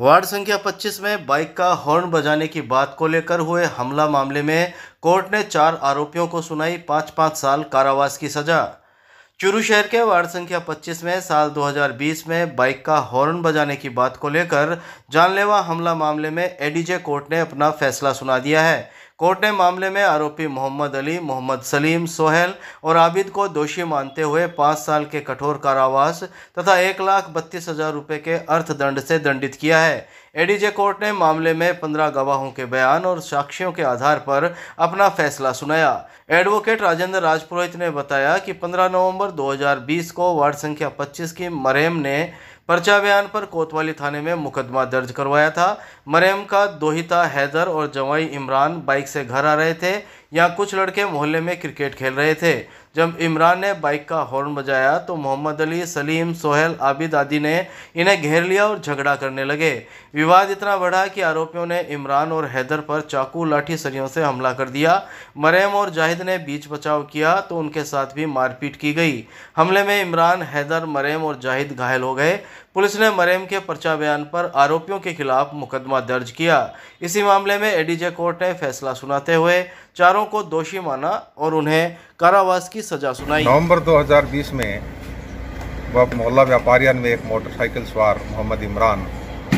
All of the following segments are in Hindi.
वार्ड संख्या 25 में बाइक का हॉर्न बजाने की बात को लेकर हुए हमला मामले में कोर्ट ने चार आरोपियों को सुनाई पाँच पाँच साल कारावास की सजा चुरू शहर के वार्ड संख्या 25 में साल 2020 में बाइक का हॉर्न बजाने की बात को लेकर जानलेवा हमला मामले में एडीजे कोर्ट ने अपना फैसला सुना दिया है कोर्ट ने मामले में आरोपी मोहम्मद अली मोहम्मद सलीम सोहेल और आबिद को दोषी मानते हुए पाँच साल के कठोर कारावास तथा एक लाख बत्तीस हज़ार रुपये के अर्थदंड से दंडित किया है एडीजे कोर्ट ने मामले में पंद्रह गवाहों के बयान और साक्षियों के आधार पर अपना फैसला सुनाया एडवोकेट राजेंद्र राजपुरोहित ने बताया कि 15 नवंबर 2020 को वार्ड संख्या 25 की मरेम ने पर्चा बयान पर कोतवाली थाने में मुकदमा दर्ज करवाया था मरेम का दोहिता हैदर और जवाई इमरान बाइक से घर आ रहे थे यहाँ कुछ लड़के मोहल्ले में क्रिकेट खेल रहे थे जब इमरान ने बाइक का हॉर्न बजाया तो मोहम्मद अली सलीम सोहेल आबिद आदि ने इन्हें घेर लिया और झगड़ा करने लगे विवाद इतना बढ़ा कि आरोपियों ने इमरान और हैदर पर चाकू लाठी सरियों से हमला कर दिया मरेम और जाहिद ने बीच बचाव किया तो उनके साथ भी मारपीट की गई हमले में इमरान हैदर मरेम और जाहिद घायल हो गए पुलिस ने मरेम के पर्चा बयान पर आरोपियों के खिलाफ मुकदमा दर्ज किया इसी मामले में एडीजे कोर्ट ने फैसला सुनाते हुए चारों को दोषी माना और उन्हें कारावास की सजा सुनाई नवंबर 2020 में वह मोहल्ला व्यापारियन में एक मोटरसाइकिल सवार मोहम्मद इमरान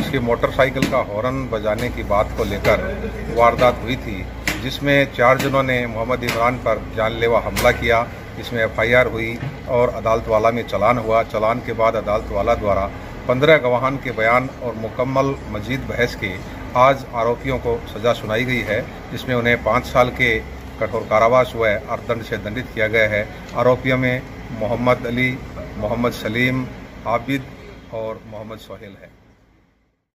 उसकी मोटरसाइकिल का हॉर्न बजाने की बात को लेकर वारदात हुई थी जिसमें चार जनों ने मोहम्मद इमरान पर जानलेवा हमला किया इसमें एफआईआर हुई और अदालत वाला में चलान हुआ चलान के बाद अदालत वाला द्वारा पंद्रह गवाहान के बयान और मुकम्मल मजीद बहस के आज आरोपियों को सज़ा सुनाई गई है जिसमें उन्हें पाँच साल के कठोर कारावास हुआ है और दंड से दंडित किया गया है आरोपियों में मोहम्मद अली मोहम्मद सलीम आबिद और मोहम्मद सोहेल है